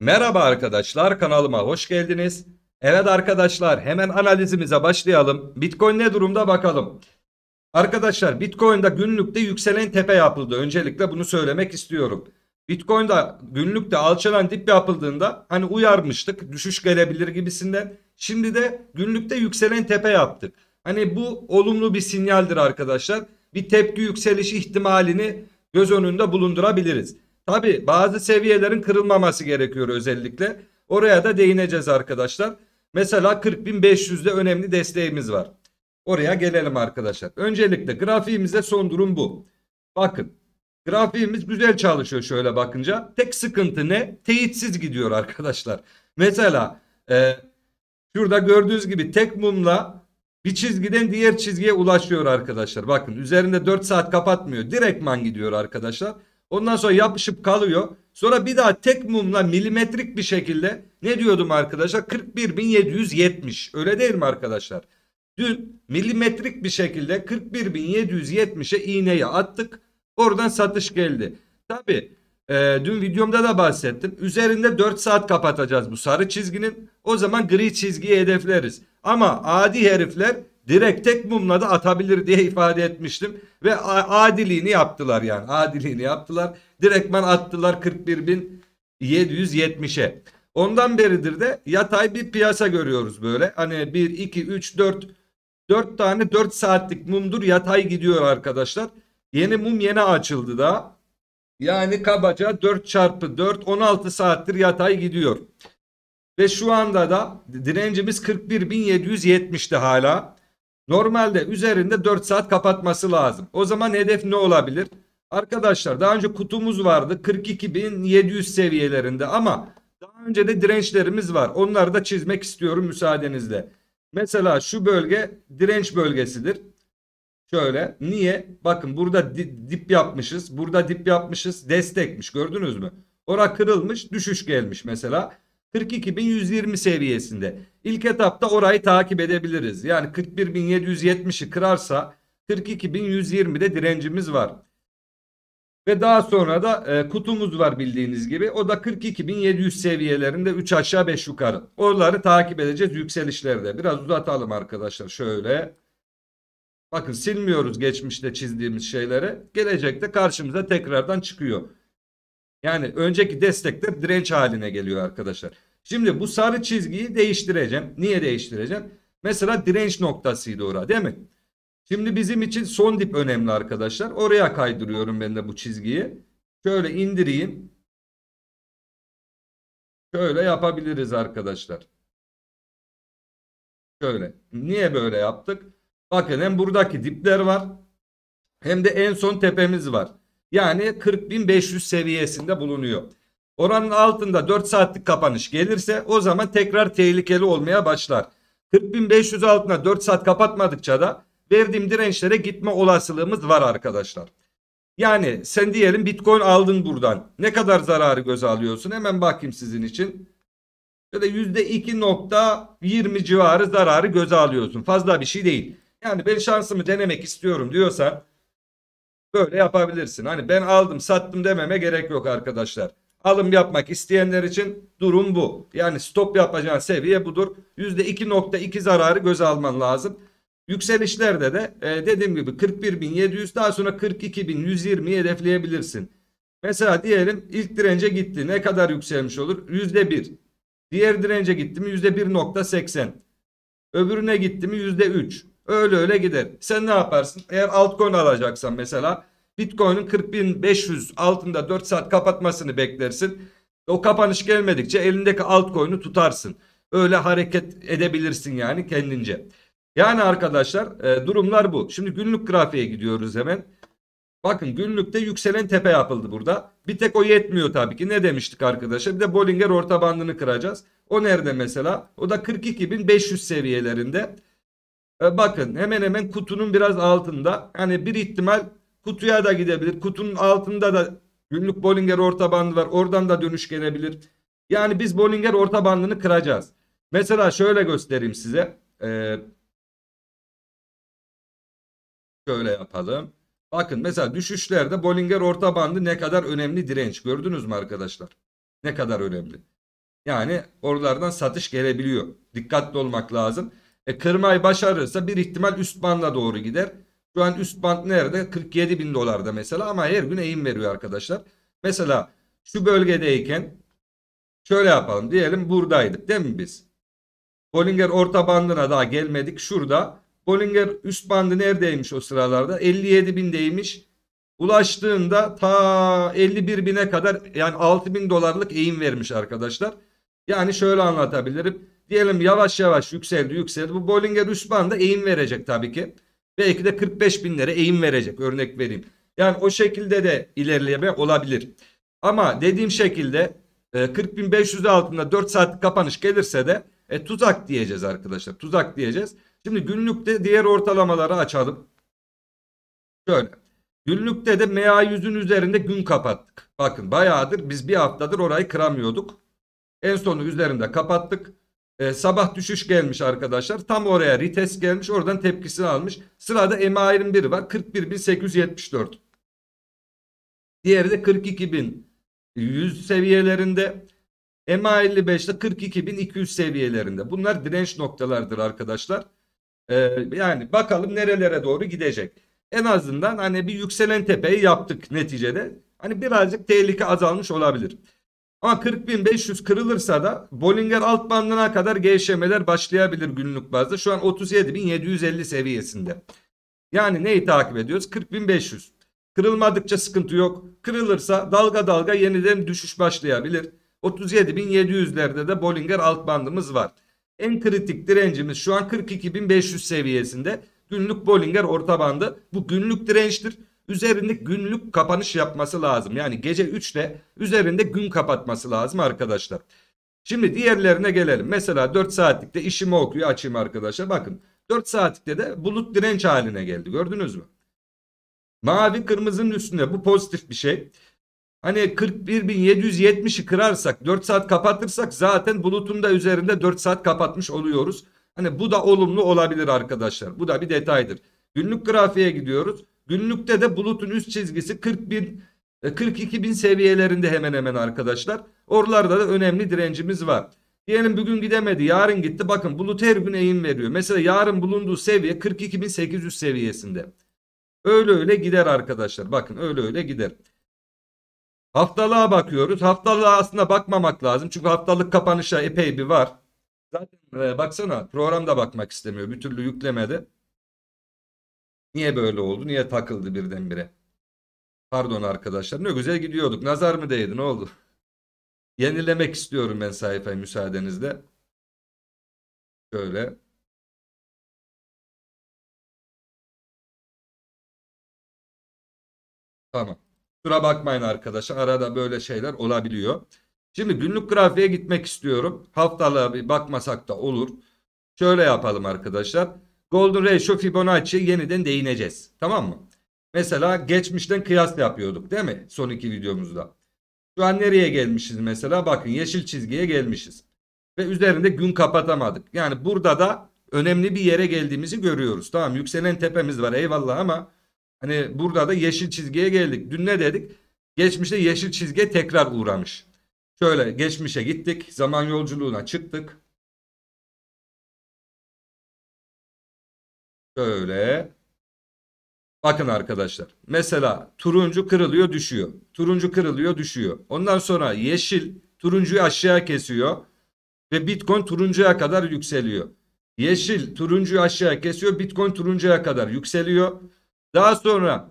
Merhaba arkadaşlar kanalıma hoş geldiniz. Evet arkadaşlar hemen analizimize başlayalım. Bitcoin ne durumda bakalım. Arkadaşlar Bitcoin'da günlükte yükselen tepe yapıldı. Öncelikle bunu söylemek istiyorum. Bitcoin'da günlükte alçalan dip yapıldığında hani uyarmıştık düşüş gelebilir gibisinden. Şimdi de günlükte yükselen tepe yaptık. Hani bu olumlu bir sinyaldir arkadaşlar. Bir tepki yükselişi ihtimalini göz önünde bulundurabiliriz. Tabi bazı seviyelerin kırılmaması gerekiyor özellikle. Oraya da değineceğiz arkadaşlar. Mesela 40.500'de önemli desteğimiz var. Oraya gelelim arkadaşlar. Öncelikle grafiğimizde son durum bu. Bakın grafiğimiz güzel çalışıyor şöyle bakınca. Tek sıkıntı ne? Teyitsiz gidiyor arkadaşlar. Mesela e, şurada gördüğünüz gibi tek mumla bir çizgiden diğer çizgiye ulaşıyor arkadaşlar. Bakın üzerinde 4 saat kapatmıyor. Direktman gidiyor arkadaşlar. Ondan sonra yapışıp kalıyor. Sonra bir daha tek mumla milimetrik bir şekilde ne diyordum arkadaşlar? 41.770 öyle değil mi arkadaşlar? Dün milimetrik bir şekilde 41.770'e iğneyi attık. Oradan satış geldi. Tabi e, dün videomda da bahsettim. Üzerinde 4 saat kapatacağız bu sarı çizginin. O zaman gri çizgiyi hedefleriz. Ama adi herifler direkt tek mumla da atabilir diye ifade etmiştim. Ve adiliğini yaptılar yani adiliğini yaptılar. Direktman attılar 41.770'e. Ondan beridir de yatay bir piyasa görüyoruz böyle. Hani 1, 2, 3, 4, 4 tane 4 saatlik mumdur yatay gidiyor arkadaşlar. Yeni mum yeni açıldı da. Yani kabaca 4 çarpı 4 16 saattir yatay gidiyor. Ve şu anda da direncimiz 41.770'ti hala. Normalde üzerinde 4 saat kapatması lazım. O zaman hedef ne olabilir? Arkadaşlar daha önce kutumuz vardı 42.700 seviyelerinde ama daha önce de dirençlerimiz var. Onları da çizmek istiyorum müsaadenizle. Mesela şu bölge direnç bölgesidir. Şöyle niye? Bakın burada dip yapmışız. Burada dip yapmışız. Destekmiş gördünüz mü? Ora kırılmış düşüş gelmiş mesela. 42.120 seviyesinde. İlk etapta orayı takip edebiliriz. Yani 41.770'i kırarsa 42.120'de direncimiz var. Ve daha sonra da e, kutumuz var bildiğiniz gibi. O da 42.700 seviyelerinde 3 aşağı 5 yukarı. Oraları takip edeceğiz yükselişlerde. Biraz uzatalım arkadaşlar şöyle. Bakın silmiyoruz geçmişte çizdiğimiz şeyleri. Gelecekte karşımıza tekrardan çıkıyor. Yani önceki destekte direnç haline geliyor arkadaşlar. Şimdi bu sarı çizgiyi değiştireceğim. Niye değiştireceğim? Mesela direnç noktasıydı orada değil mi? Şimdi bizim için son dip önemli arkadaşlar. Oraya kaydırıyorum ben de bu çizgiyi. Şöyle indireyim. Şöyle yapabiliriz arkadaşlar. Şöyle. Niye böyle yaptık? Bakın hem buradaki dipler var. Hem de en son tepemiz var. Yani 40.500 seviyesinde bulunuyor. Oranın altında 4 saatlik kapanış gelirse o zaman tekrar tehlikeli olmaya başlar. 40.500 altına 4 saat kapatmadıkça da verdiğim dirençlere gitme olasılığımız var arkadaşlar. Yani sen diyelim bitcoin aldın buradan. Ne kadar zararı göze alıyorsun? Hemen bakayım sizin için. Şöyle %2.20 civarı zararı göze alıyorsun. Fazla bir şey değil. Yani ben şansımı denemek istiyorum diyorsan Böyle yapabilirsin. Hani ben aldım sattım dememe gerek yok arkadaşlar. Alım yapmak isteyenler için durum bu. Yani stop yapacağın seviye budur. %2.2 zararı göze alman lazım. Yükselişlerde de e, dediğim gibi 41.700 daha sonra 42.120'yi hedefleyebilirsin. Mesela diyelim ilk dirence gitti. Ne kadar yükselmiş olur? %1. Diğer dirence gitti mi %1.80. Öbürüne gitti mi %3. Öyle öyle gider. Sen ne yaparsın? Eğer altcoin alacaksan mesela Bitcoin'in 40.500 altında 4 saat kapatmasını beklersin. O kapanış gelmedikçe elindeki altcoin'i tutarsın. Öyle hareket edebilirsin yani kendince. Yani arkadaşlar e, durumlar bu. Şimdi günlük grafiğe gidiyoruz hemen. Bakın günlükte yükselen tepe yapıldı burada. Bir tek o yetmiyor tabii ki. Ne demiştik arkadaşlar? Bir de Bollinger orta bandını kıracağız. O nerede mesela? O da 42.500 seviyelerinde. E, bakın hemen hemen kutunun biraz altında. Yani bir ihtimal kutuya da gidebilir. Kutunun altında da günlük Bollinger orta bandı var. Oradan da dönüş gelebilir. Yani biz Bollinger orta bandını kıracağız. Mesela şöyle göstereyim size. Ee, şöyle yapalım. Bakın mesela düşüşlerde Bollinger orta bandı ne kadar önemli direnç. Gördünüz mü arkadaşlar? Ne kadar önemli. Yani oralardan satış gelebiliyor. Dikkatli olmak lazım. E, kırmayı başarırsa bir ihtimal üst banda doğru gider. Şu an üst band nerede? 47 bin dolarda mesela ama her gün eğim veriyor arkadaşlar. Mesela şu bölgedeyken şöyle yapalım diyelim buradaydık değil mi biz? Bollinger orta bandına daha gelmedik. Şurada Bollinger üst bandı neredeymiş o sıralarda? 57 bindeymiş. Ulaştığında ta 51 bine kadar yani 6 bin dolarlık eğim vermiş arkadaşlar. Yani şöyle anlatabilirim. Diyelim yavaş yavaş yükseldi yükseldi. Bu Bollinger üst banda eğim verecek tabii ki. Belki de 45 binlere eğim verecek örnek vereyim. Yani o şekilde de ilerleme olabilir. Ama dediğim şekilde 40.500 e, altında 4 saatlik kapanış gelirse de e, tuzak diyeceğiz arkadaşlar. Tuzak diyeceğiz. Şimdi günlükte diğer ortalamaları açalım. Şöyle. Günlükte de MA 100'ün üzerinde gün kapattık. Bakın bayağıdır biz bir haftadır orayı kıramıyorduk. En sonu üzerinde kapattık. E, sabah düşüş gelmiş arkadaşlar. Tam oraya rites gelmiş. Oradan tepkisini almış. Sırada MA21 var. 41.874. Diğeri de 42.100 seviyelerinde. MA55'te 42.200 seviyelerinde. Bunlar direnç noktalardır arkadaşlar. Ee, yani bakalım nerelere doğru gidecek. En azından hani bir yükselen tepeyi yaptık neticede. Hani birazcık tehlike azalmış olabilir. Ama 40.500 kırılırsa da Bollinger alt bandına kadar gevşemeler başlayabilir günlük bazda. Şu an 37.750 seviyesinde. Yani neyi takip ediyoruz? 40.500. Kırılmadıkça sıkıntı yok. Kırılırsa dalga dalga yeniden düşüş başlayabilir. 37.700'lerde de Bollinger alt bandımız var. En kritik direncimiz şu an 42.500 seviyesinde. Günlük Bollinger orta bandı. Bu günlük dirençtir üzerinde günlük kapanış yapması lazım. Yani gece 3'te üzerinde gün kapatması lazım arkadaşlar. Şimdi diğerlerine gelelim. Mesela 4 saatlikte işimi okuyor açayım arkadaşlar. Bakın 4 saatlikte de bulut direnç haline geldi gördünüz mü? Mavi kırmızının üstünde bu pozitif bir şey. Hani 41.770'i kırarsak 4 saat kapatırsak zaten bulutun da üzerinde 4 saat kapatmış oluyoruz. Hani bu da olumlu olabilir arkadaşlar. Bu da bir detaydır. Günlük grafiğe gidiyoruz. Günlükte de bulutun üst çizgisi 40 bin 42 e, bin seviyelerinde hemen hemen arkadaşlar. Oralarda da önemli direncimiz var. Diyelim bugün gidemedi yarın gitti. Bakın bulut her gün eğim veriyor. Mesela yarın bulunduğu seviye 42.800 seviyesinde. Öyle öyle gider arkadaşlar. Bakın öyle öyle gider. Haftalığa bakıyoruz. Haftalığa aslında bakmamak lazım. Çünkü haftalık kapanışa epey bir var. Zaten e, baksana programda bakmak istemiyor. Bir türlü yüklemedi. Niye böyle oldu? Niye takıldı birdenbire? Pardon arkadaşlar. Ne güzel gidiyorduk. Nazar mı değdi? Ne oldu? Yenilemek istiyorum ben sayfayı müsaadenizle. Şöyle. Tamam. Kusura bakmayın arkadaşlar. Arada böyle şeyler olabiliyor. Şimdi günlük grafiğe gitmek istiyorum. Haftalığa bir bakmasak da olur. Şöyle yapalım arkadaşlar. Golden Ratio Fibonacci yeniden değineceğiz. Tamam mı? Mesela geçmişten kıyas yapıyorduk değil mi? Son iki videomuzda. Şu an nereye gelmişiz mesela? Bakın yeşil çizgiye gelmişiz. Ve üzerinde gün kapatamadık. Yani burada da önemli bir yere geldiğimizi görüyoruz. Tamam yükselen tepemiz var eyvallah ama hani burada da yeşil çizgiye geldik. Dün ne dedik? Geçmişte yeşil çizgiye tekrar uğramış. Şöyle geçmişe gittik. Zaman yolculuğuna çıktık. Şöyle. Bakın arkadaşlar. Mesela turuncu kırılıyor düşüyor. Turuncu kırılıyor düşüyor. Ondan sonra yeşil turuncuyu aşağı kesiyor. Ve bitcoin turuncuya kadar yükseliyor. Yeşil turuncuyu aşağı kesiyor. Bitcoin turuncuya kadar yükseliyor. Daha sonra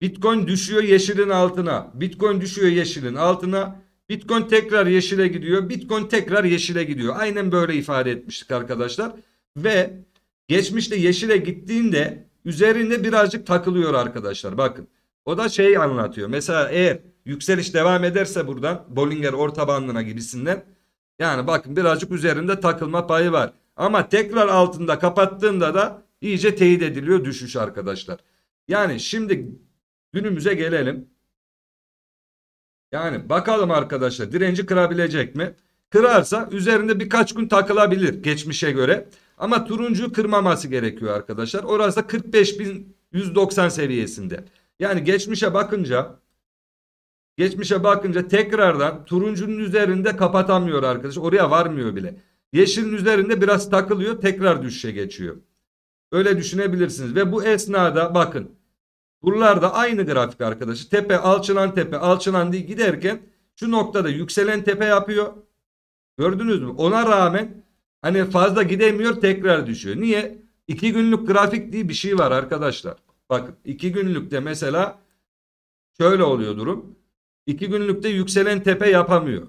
Bitcoin düşüyor yeşilin altına. Bitcoin düşüyor yeşilin altına. Bitcoin tekrar yeşile gidiyor. Bitcoin tekrar yeşile gidiyor. Aynen böyle ifade etmiştik arkadaşlar. Ve Geçmişte yeşile gittiğinde üzerinde birazcık takılıyor arkadaşlar. Bakın o da şey anlatıyor. Mesela eğer yükseliş devam ederse buradan Bollinger orta bandına gibisinden yani bakın birazcık üzerinde takılma payı var. Ama tekrar altında kapattığında da iyice teyit ediliyor düşüş arkadaşlar. Yani şimdi günümüze gelelim. Yani bakalım arkadaşlar direnci kırabilecek mi? Kırarsa üzerinde birkaç gün takılabilir geçmişe göre. Ama turuncu kırmaması gerekiyor arkadaşlar. Orası da 45.190 seviyesinde. Yani geçmişe bakınca geçmişe bakınca tekrardan turuncunun üzerinde kapatamıyor arkadaş. Oraya varmıyor bile. Yeşilin üzerinde biraz takılıyor tekrar düşüşe geçiyor. Öyle düşünebilirsiniz ve bu esnada bakın da aynı grafik arkadaşı tepe alçılan tepe alçılan diye giderken şu noktada yükselen tepe yapıyor. Gördünüz mü? Ona rağmen Hani fazla gidemiyor tekrar düşüyor. Niye? 2 günlük grafik diye bir şey var arkadaşlar. Bakın 2 günlükte mesela şöyle oluyor durum. 2 günlükte yükselen tepe yapamıyor.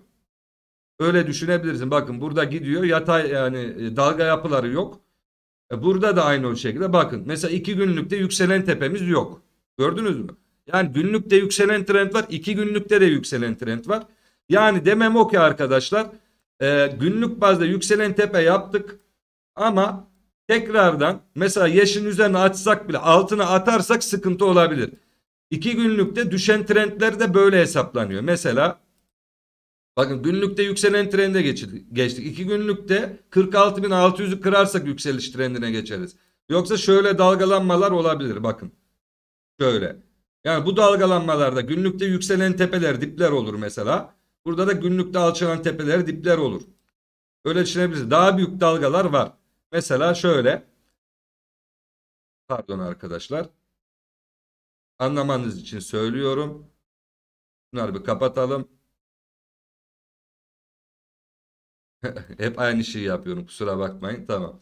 Öyle düşünebilirsin. Bakın burada gidiyor yatay yani e, dalga yapıları yok. E, burada da aynı o şekilde bakın. Mesela 2 günlükte yükselen tepemiz yok. Gördünüz mü? Yani günlükte yükselen trend var. 2 günlükte de yükselen trend var. Yani demem o ki arkadaşlar e, günlük bazda yükselen tepe yaptık ama tekrardan mesela yeşin üzerine açsak bile altına atarsak sıkıntı olabilir. İki günlükte düşen trendler de böyle hesaplanıyor. Mesela bakın günlükte yükselen trende geçtik. İki günlükte 46.600'ü kırarsak yükseliş trendine geçeriz. Yoksa şöyle dalgalanmalar olabilir bakın. Şöyle. Yani bu dalgalanmalarda günlükte yükselen tepeler dipler olur mesela. Burada da günlükte alçalan tepeleri dipler olur. Öyle düşünebiliriz. Daha büyük dalgalar var. Mesela şöyle. Pardon arkadaşlar. Anlamanız için söylüyorum. Bunları bir kapatalım. Hep aynı şeyi yapıyorum. Kusura bakmayın. Tamam.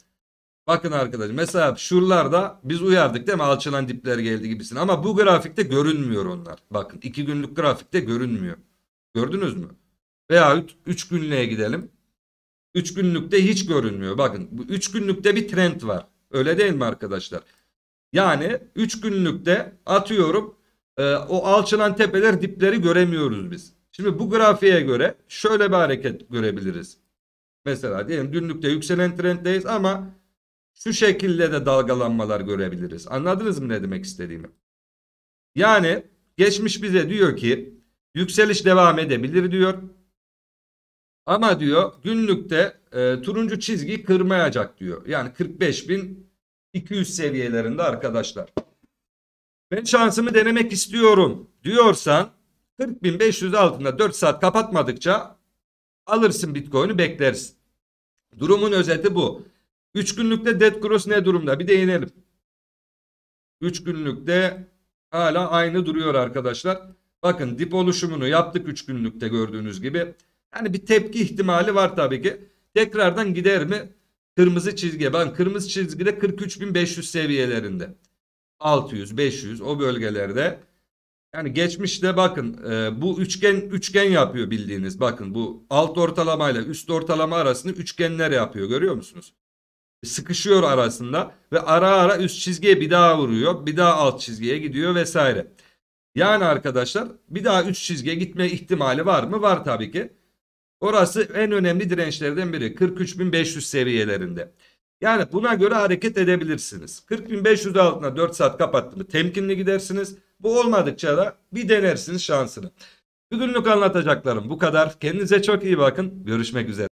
Bakın arkadaşlar mesela şuralarda biz uyardık değil mi alçalan dipler geldi gibisin ama bu grafikte görünmüyor onlar. Bakın iki günlük grafikte görünmüyor. Gördünüz mü? Veyahut 3 günlüğe gidelim. 3 günlükte hiç görünmüyor. Bakın bu 3 günlükte bir trend var. Öyle değil mi arkadaşlar? Yani 3 günlükte atıyorum e, o alçalan tepeler dipleri göremiyoruz biz. Şimdi bu grafiğe göre şöyle bir hareket görebiliriz. Mesela diyelim günlükte yükselen trenddeyiz ama şu şekilde de dalgalanmalar görebiliriz. Anladınız mı ne demek istediğimi? Yani geçmiş bize diyor ki Yükseliş devam edebilir diyor. Ama diyor günlükte e, turuncu çizgi kırmayacak diyor. Yani 45.200 seviyelerinde arkadaşlar. Ben şansımı denemek istiyorum diyorsan 40.500 altında 4 saat kapatmadıkça alırsın bitcoin'i beklersin. Durumun özeti bu. 3 günlükte dead cross ne durumda bir değinelim. 3 günlükte hala aynı duruyor arkadaşlar. Bakın dip oluşumunu yaptık 3 günlükte gördüğünüz gibi. Yani bir tepki ihtimali var tabii ki. Tekrardan gider mi? Kırmızı çizgi. Ben kırmızı çizgide 43.500 seviyelerinde. 600, 500 o bölgelerde. Yani geçmişte bakın e, bu üçgen üçgen yapıyor bildiğiniz. Bakın bu alt ortalamayla üst ortalama arasında üçgenler yapıyor görüyor musunuz? Sıkışıyor arasında ve ara ara üst çizgiye bir daha vuruyor. Bir daha alt çizgiye gidiyor vesaire. Yani arkadaşlar bir daha 3 çizgiye gitme ihtimali var mı? Var tabii ki. Orası en önemli dirençlerden biri. 43.500 seviyelerinde. Yani buna göre hareket edebilirsiniz. 40.500 altına 4 saat kapattı mı temkinli gidersiniz. Bu olmadıkça da bir denersiniz şansını. Bugünlük anlatacaklarım bu kadar. Kendinize çok iyi bakın. Görüşmek üzere.